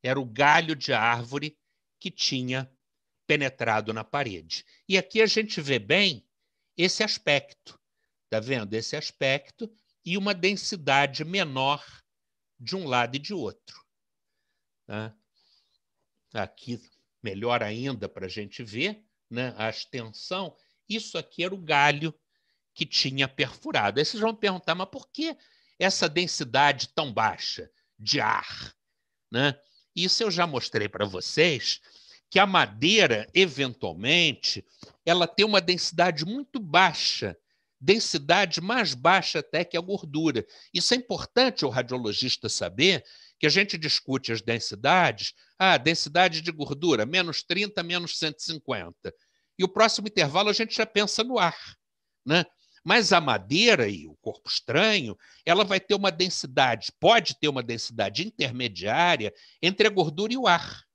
era o galho de árvore que tinha penetrado na parede. E aqui a gente vê bem esse aspecto, está vendo? Esse aspecto e uma densidade menor de um lado e de outro. Né? Aqui, melhor ainda para a gente ver né? a extensão, isso aqui era o galho que tinha perfurado. Aí vocês vão perguntar, mas por que essa densidade tão baixa de ar? Né? Isso eu já mostrei para vocês que a madeira, eventualmente, ela tem uma densidade muito baixa, densidade mais baixa até que a gordura. Isso é importante o radiologista saber que a gente discute as densidades, ah, densidade de gordura, menos 30, menos 150. E o próximo intervalo a gente já pensa no ar. Né? Mas a madeira e o corpo estranho, ela vai ter uma densidade, pode ter uma densidade intermediária entre a gordura e o ar.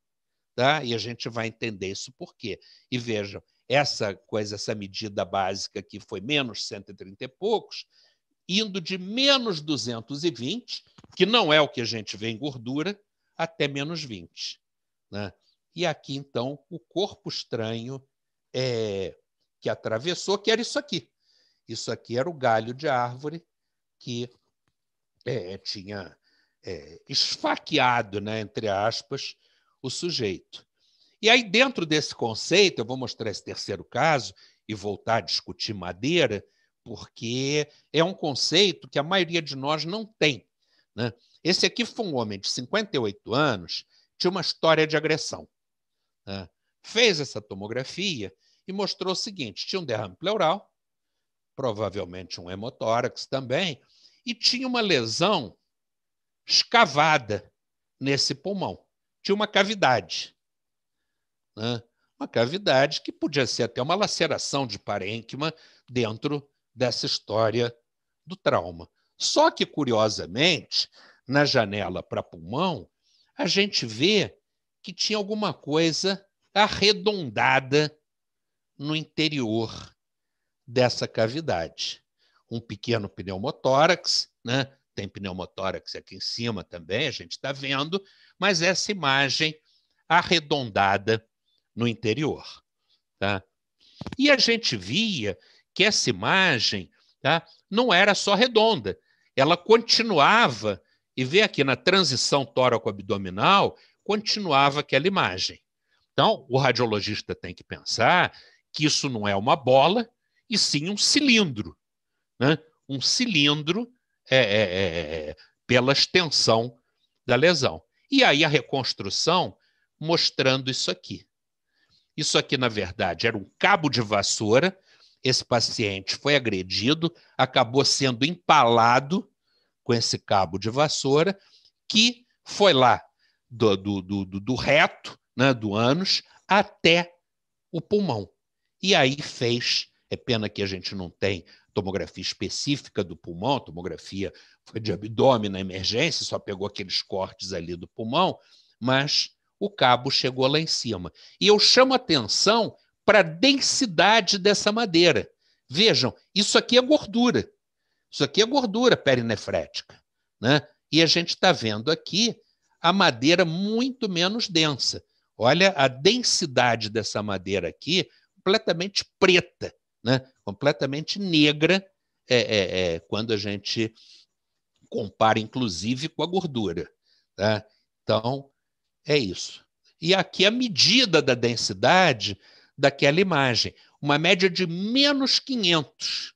Tá? E a gente vai entender isso por quê. E vejam, essa coisa, essa medida básica que foi menos 130 e poucos, indo de menos 220, que não é o que a gente vê em gordura, até menos 20. Né? E aqui, então, o corpo estranho é, que atravessou, que era isso aqui. Isso aqui era o galho de árvore que é, tinha é, esfaqueado, né, entre aspas, o sujeito. E aí, dentro desse conceito, eu vou mostrar esse terceiro caso e voltar a discutir madeira, porque é um conceito que a maioria de nós não tem. Né? Esse aqui foi um homem de 58 anos, tinha uma história de agressão. Né? Fez essa tomografia e mostrou o seguinte: tinha um derrame pleural, provavelmente um hemotórax também, e tinha uma lesão escavada nesse pulmão. Tinha uma cavidade. Né? Uma cavidade que podia ser até uma laceração de parênquima dentro dessa história do trauma. Só que, curiosamente, na janela para pulmão, a gente vê que tinha alguma coisa arredondada no interior dessa cavidade. Um pequeno pneumotórax, né? tem pneumotórax aqui em cima também, a gente está vendo, mas essa imagem arredondada no interior. Tá? E a gente via que essa imagem tá, não era só redonda, ela continuava, e vê aqui na transição tóraco-abdominal, continuava aquela imagem. Então, o radiologista tem que pensar que isso não é uma bola, e sim um cilindro. Né? Um cilindro é é, é, é, é, pela extensão da lesão. E aí a reconstrução mostrando isso aqui. Isso aqui, na verdade, era um cabo de vassoura. Esse paciente foi agredido, acabou sendo empalado com esse cabo de vassoura, que foi lá do, do, do, do reto, né, do ânus, até o pulmão. E aí fez é pena que a gente não tem tomografia específica do pulmão, tomografia foi de abdômen na emergência, só pegou aqueles cortes ali do pulmão, mas o cabo chegou lá em cima. E eu chamo atenção para a densidade dessa madeira. Vejam, isso aqui é gordura. Isso aqui é gordura perinefrética. Né? E a gente está vendo aqui a madeira muito menos densa. Olha a densidade dessa madeira aqui, completamente preta né? completamente negra é, é, é, quando a gente compara, inclusive, com a gordura. Tá? Então, é isso. E aqui a medida da densidade daquela imagem, uma média de menos 500.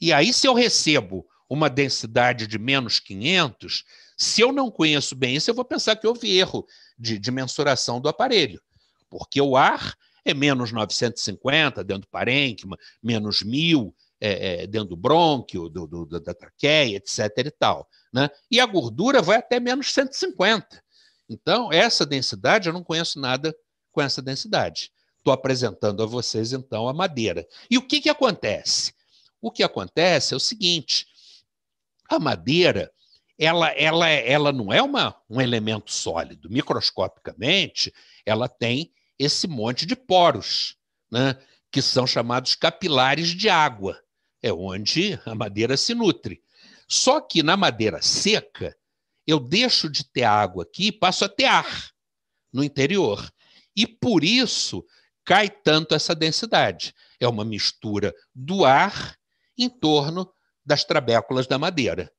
E aí, se eu recebo uma densidade de menos 500, se eu não conheço bem isso, eu vou pensar que houve erro de, de mensuração do aparelho, porque o ar é menos 950 dentro do parênquima, menos 1000 é, é, dentro do brônquio, do, do, da traqueia, etc. e tal. Né? E a gordura vai até menos 150. Então, essa densidade, eu não conheço nada com essa densidade. Estou apresentando a vocês, então, a madeira. E o que, que acontece? O que acontece é o seguinte: a madeira ela, ela, ela não é uma, um elemento sólido. Microscopicamente, ela tem esse monte de poros, né? que são chamados capilares de água, é onde a madeira se nutre. Só que na madeira seca, eu deixo de ter água aqui e passo a ter ar no interior. E por isso cai tanto essa densidade. É uma mistura do ar em torno das trabéculas da madeira.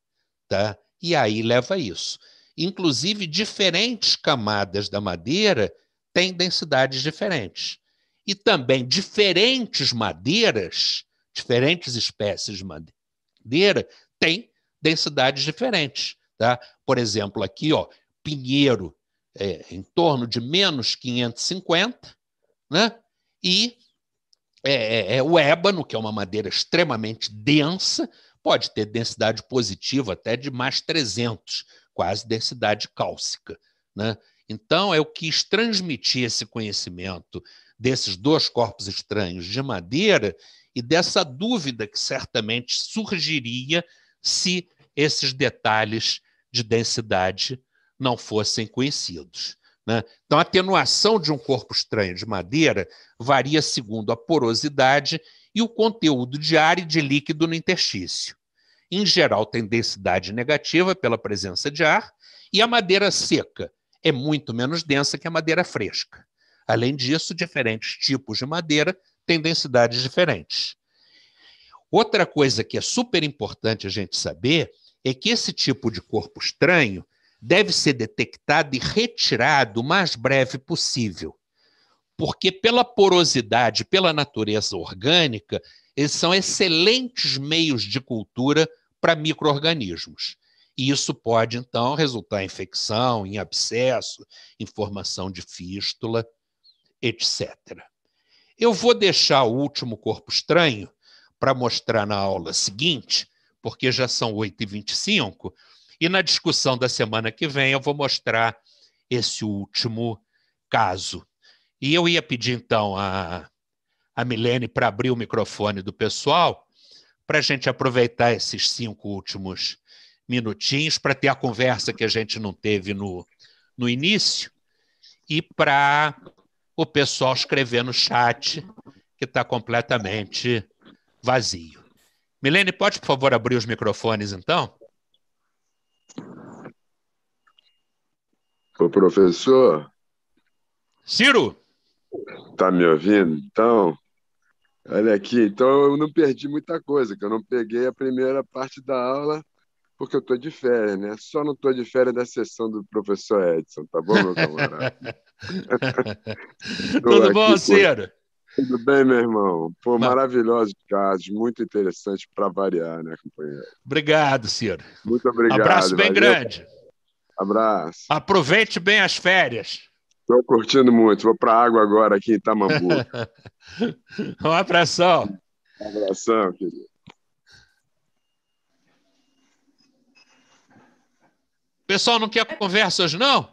Tá? E aí leva a isso. Inclusive, diferentes camadas da madeira têm densidades diferentes. E também diferentes madeiras, diferentes espécies de madeira, têm densidades diferentes. Tá? Por exemplo, aqui, ó, pinheiro é, em torno de menos 550, né? e é, é, é, o ébano, que é uma madeira extremamente densa, pode ter densidade positiva até de mais 300, quase densidade cálcica. Né? Então, eu quis transmitir esse conhecimento desses dois corpos estranhos de madeira e dessa dúvida que certamente surgiria se esses detalhes de densidade não fossem conhecidos. Né? Então, a atenuação de um corpo estranho de madeira varia segundo a porosidade e o conteúdo de ar e de líquido no interstício. Em geral, tem densidade negativa pela presença de ar, e a madeira seca é muito menos densa que a madeira fresca. Além disso, diferentes tipos de madeira têm densidades diferentes. Outra coisa que é super importante a gente saber é que esse tipo de corpo estranho deve ser detectado e retirado o mais breve possível, porque, pela porosidade, pela natureza orgânica, eles são excelentes meios de cultura para micro-organismos. E isso pode, então, resultar em infecção, em abscesso, em formação de fístula, etc. Eu vou deixar o último corpo estranho para mostrar na aula seguinte, porque já são 8h25, e na discussão da semana que vem eu vou mostrar esse último caso. E eu ia pedir, então, a, a Milene para abrir o microfone do pessoal, para a gente aproveitar esses cinco últimos minutinhos para ter a conversa que a gente não teve no, no início e para o pessoal escrever no chat que está completamente vazio. Milene, pode, por favor, abrir os microfones, então? Ô, professor. Ciro! Tá me ouvindo, então? Olha aqui, então eu não perdi muita coisa, que eu não peguei a primeira parte da aula, porque eu estou de férias, né? Só não estou de férias da sessão do professor Edson, tá bom, meu camarada? Tudo bom, Ciro? Tudo bem, meu irmão? Pô, Mas... maravilhosos casos, muito interessante para variar, né, companheiro? Obrigado, Ciro. Muito obrigado. Abraço bem valeu. grande. Abraço. Aproveite bem as férias. Estou curtindo muito. Vou para a água agora aqui em Itamambu. um abração. Um abração, querido. pessoal não quer conversa hoje, não?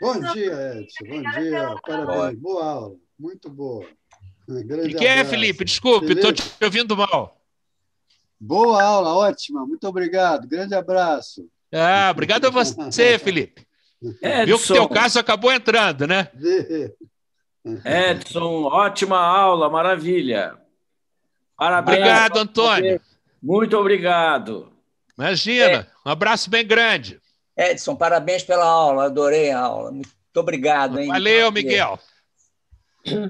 Bom dia, Edson. Bom dia. Parabéns. Boa aula. Muito boa. O que é, abraço. é, Felipe? Desculpe, estou te ouvindo mal. Boa aula, ótima. Muito obrigado. Grande abraço. Ah, obrigado a você, Felipe. Edson. Viu que o teu caso acabou entrando, né? Edson, ótima aula, maravilha. Parabéns. Obrigado, Antônio. Muito obrigado. Imagina, é. um abraço bem grande. Edson, parabéns pela aula, adorei a aula. Muito obrigado, hein? Valeu, Miguel.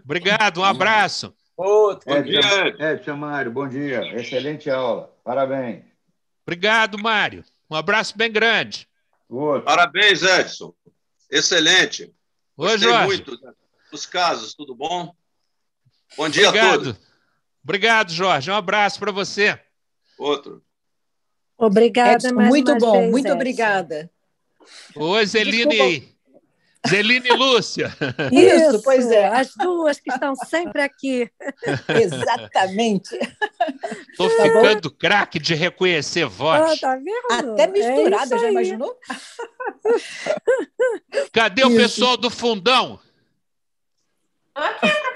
Obrigado, um abraço. Outro. Bom dia, Edson Mário, bom dia. Excelente aula, parabéns. Obrigado, Mário. Um abraço bem grande. Outro. Parabéns, Edson. Excelente. Oi, Jorge. muito dos casos, tudo bom? Bom dia Obrigado. a todos. Obrigado, Jorge. Um abraço para você. Outro. Obrigada, Edson, mais Muito bom, vez, muito Edson. obrigada. Oi, Zeline. Zeline Lúcia. Isso, pois é. As duas que estão sempre aqui. Exatamente. Estou tá ficando craque de reconhecer voz. Ah, tá vendo? Até é misturada, é já imaginou? Cadê isso. o pessoal do fundão? Aqui, é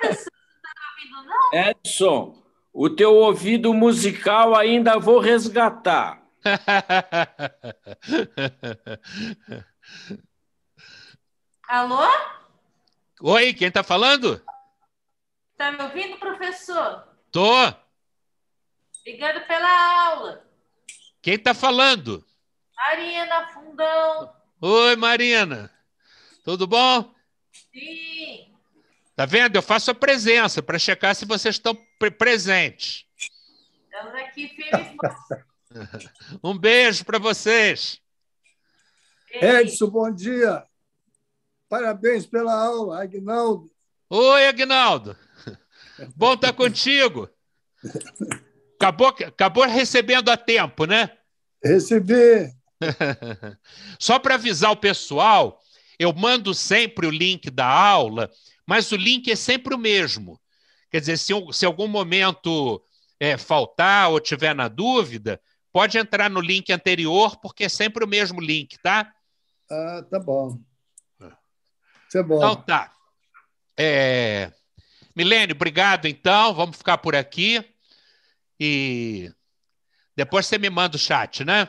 tá Edson, o teu ouvido musical ainda vou resgatar. Alô? Oi, quem está falando? Está me ouvindo, professor? Tô. Obrigado pela aula. Quem está falando? Marina Fundão. Oi, Marina. Tudo bom? Sim. Tá vendo? Eu faço a presença para checar se vocês estão pre presentes. Estamos aqui feliz. Um beijo para vocês. Edson, bom dia. Parabéns pela aula, Agnaldo. Oi, Agnaldo. Bom estar tá contigo. Acabou, acabou recebendo a tempo, né? Recebi. Só para avisar o pessoal, eu mando sempre o link da aula, mas o link é sempre o mesmo. Quer dizer, se, em algum momento é, faltar ou tiver na dúvida, Pode entrar no link anterior, porque é sempre o mesmo link, tá? Ah, tá bom. É. Isso é bom. Então tá. É... Milênio, obrigado então. Vamos ficar por aqui. E depois você me manda o chat, né?